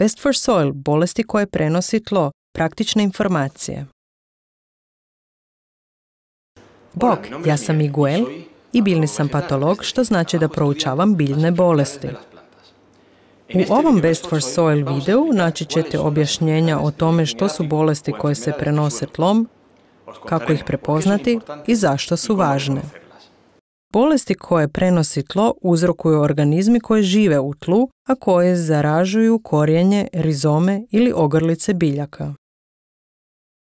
Best for soil, bolesti koje prenosi tlo, praktične informacije. Bog, ja sam Miguel i biljni sam patolog, što znači da proučavam biljne bolesti. U ovom Best for Soil videu naći ćete objašnjenja o tome što su bolesti koje se prenose tlom, kako ih prepoznati i zašto su važne. Bolesti koje prenosi tlo uzrokuju organizmi koji žive u tlu, a koje zaražuju korijenje, rizome ili ogrlice biljaka.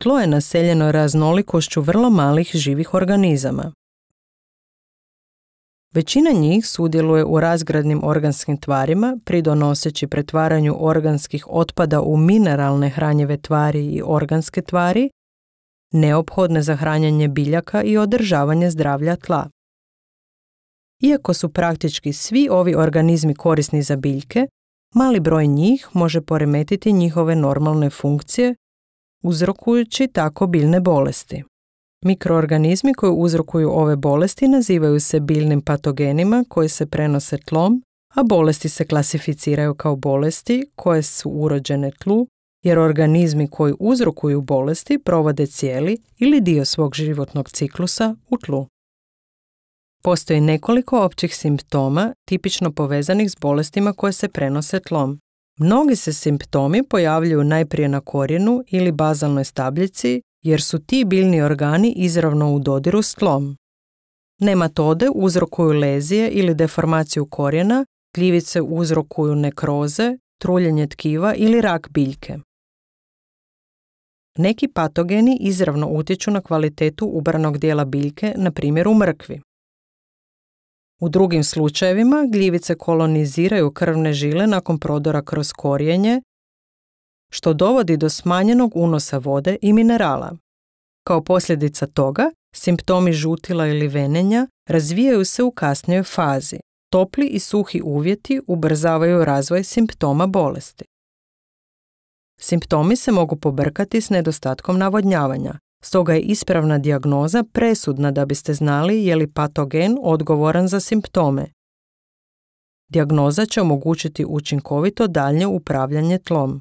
Tlo je naseljeno raznolikošću vrlo malih živih organizama. Većina njih sudjeluje u razgradnim organskim tvarima, pridonoseći pretvaranju organskih otpada u mineralne hranjive tvari i organske tvari, neophodne za hranjanje biljaka i održavanje zdravlja tla. Iako su praktički svi ovi organizmi korisni za biljke, mali broj njih može poremetiti njihove normalne funkcije, uzrokujući tako biljne bolesti. Mikroorganizmi koji uzrokuju ove bolesti nazivaju se biljnim patogenima koji se prenose tlom, a bolesti se klasificiraju kao bolesti koje su urođene tlu, jer organizmi koji uzrokuju bolesti provode cijeli ili dio svog životnog ciklusa u tlu. Postoji nekoliko općih simptoma tipično povezanih s bolestima koje se prenose tlom. Mnogi se simptomi pojavljuju najprije na korijenu ili bazalnoj stabljici jer su ti biljni organi izravno u dodiru s tlom. Nematode uzrokuju lezije ili deformaciju korijena, kljivice uzrokuju nekroze, truljenje tkiva ili rak biljke. Neki patogeni izravno utječu na kvalitetu ubranog dijela biljke, na primjer u mrkvi. U drugim slučajevima gljivice koloniziraju krvne žile nakon prodora kroz korijenje, što dovodi do smanjenog unosa vode i minerala. Kao posljedica toga, simptomi žutila ili venenja razvijaju se u kasnijoj fazi. Topli i suhi uvjeti ubrzavaju razvoj simptoma bolesti. Simptomi se mogu pobrkati s nedostatkom navodnjavanja, Stoga je ispravna dijagnoza presudna da biste znali je li patogen odgovoran za simptome. Dijagnoza će omogućiti učinkovito daljnje upravljanje tlom.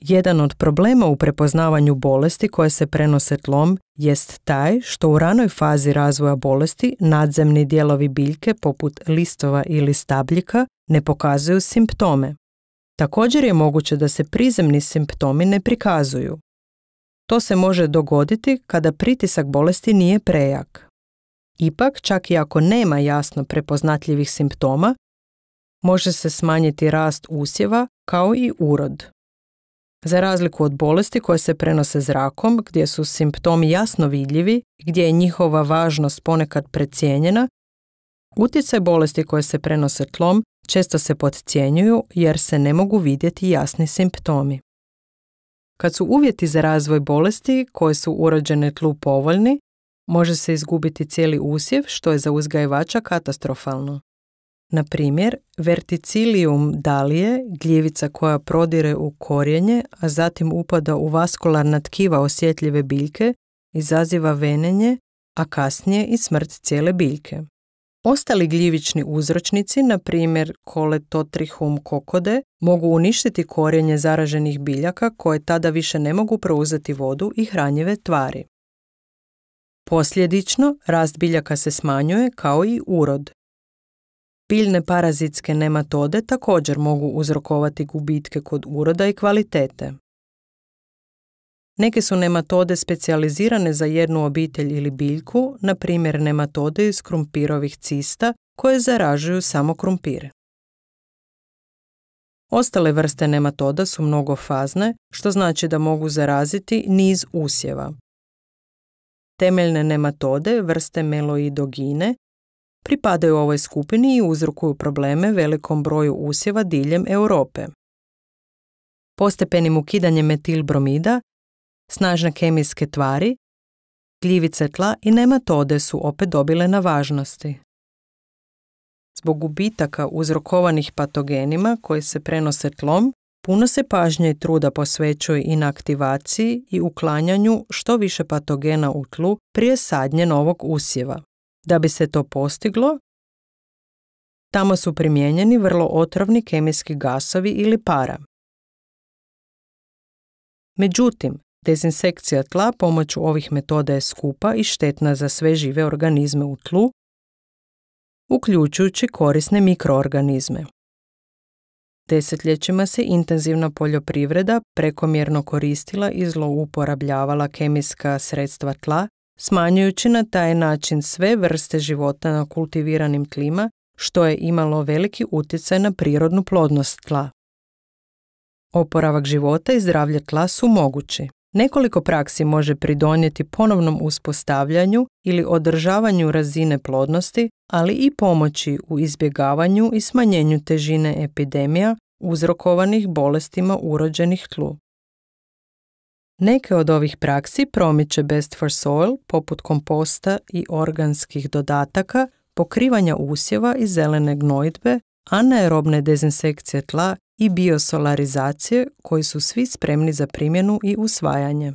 Jedan od problema u prepoznavanju bolesti koje se prenose tlom jest taj što u ranoj fazi razvoja bolesti nadzemni dijelovi biljke poput listova ili stabljika ne pokazuju simptome. Također je moguće da se prizemni simptomi ne prikazuju. To se može dogoditi kada pritisak bolesti nije prejak. Ipak, čak i ako nema jasno prepoznatljivih simptoma, može se smanjiti rast usjeva kao i urod. Za razliku od bolesti koje se prenose zrakom, gdje su simptomi jasno vidljivi, gdje je njihova važnost ponekad precijenjena, utjecaj bolesti koje se prenose tlom često se podcjenjuju jer se ne mogu vidjeti jasni simptomi. Kad su uvjeti za razvoj bolesti koje su urođene tlu povoljni, može se izgubiti cijeli usjev što je za uzgajivača katastrofalno. Na primjer, verticilium dalije, gljivica koja prodire u korjenje, a zatim upada u vaskularna tkiva osjetljive biljke, izaziva venenje, a kasnije i smrt cijele biljke. Ostali gljivični uzročnici, na primjer koletotrihum kokode, mogu uništiti korijenje zaraženih biljaka koje tada više ne mogu prouzeti vodu i hranjive tvari. Posljedično, rast biljaka se smanjuje kao i urod. Biljne parazitske nematode također mogu uzrokovati gubitke kod uroda i kvalitete. Neke su nematode specijalizirane za jednu obitelj ili biljku, na primjer nematode iz krumpirovih cista koje zaražuju samo krumpire. Ostale vrste nematoda su mnogofazne, što znači da mogu zaraziti niz usjeva. Temeljne nematode, vrste meloidogine, pripadaju ovoj skupini i uzrokuju probleme velikom broju usjeva diljem Europe. Postepenim ukidanjem metilbromida snažne kemijske tvari, gljivice tla i nematode su opet dobile na važnosti. Zbog gubitaka uzrokovanih patogenima koji se prenose tlom, puno se pažnje i truda posvećuje i na aktivaciji i uklanjanju što više patogena u tlu prije sadnje novog usjeva. Da bi se to postiglo, tamo su primijenjeni vrlo otrovni kemijski gasovi ili para. Međutim, Dezinsekcija tla pomoću ovih metoda je skupa i štetna za sve žive organizme u tlu, uključujući korisne mikroorganizme. Desetljećima se intenzivna poljoprivreda prekomjerno koristila i zlouporabljavala kemijska sredstva tla, smanjujući na taj način sve vrste života na kultiviranim tlima, što je imalo veliki utjecaj na prirodnu plodnost tla. Oporavak života i zdravlje tla su mogući. Nekoliko praksi može pridonijeti ponovnom uspostavljanju ili održavanju razine plodnosti, ali i pomoći u izbjegavanju i smanjenju težine epidemija uzrokovanih bolestima urođenih tlu. Neke od ovih praksi promiče Best for Soil, poput komposta i organskih dodataka, pokrivanja usjeva i zelene gnojidbe, anaerobne dezinsekcije tla i biosolarizacije koji su svi spremni za primjenu i usvajanje.